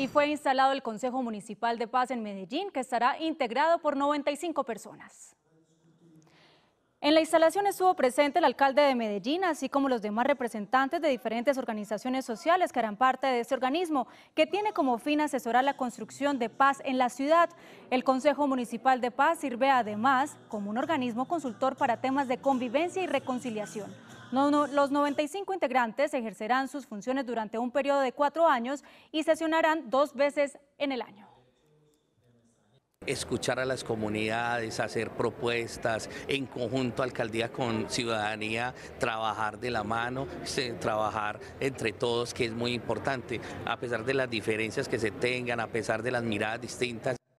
y fue instalado el Consejo Municipal de Paz en Medellín, que estará integrado por 95 personas. En la instalación estuvo presente el alcalde de Medellín, así como los demás representantes de diferentes organizaciones sociales que harán parte de este organismo, que tiene como fin asesorar la construcción de paz en la ciudad. El Consejo Municipal de Paz sirve además como un organismo consultor para temas de convivencia y reconciliación. Los 95 integrantes ejercerán sus funciones durante un periodo de cuatro años y sesionarán dos veces en el año escuchar a las comunidades, hacer propuestas en conjunto alcaldía con ciudadanía, trabajar de la mano, trabajar entre todos que es muy importante, a pesar de las diferencias que se tengan, a pesar de las miradas distintas.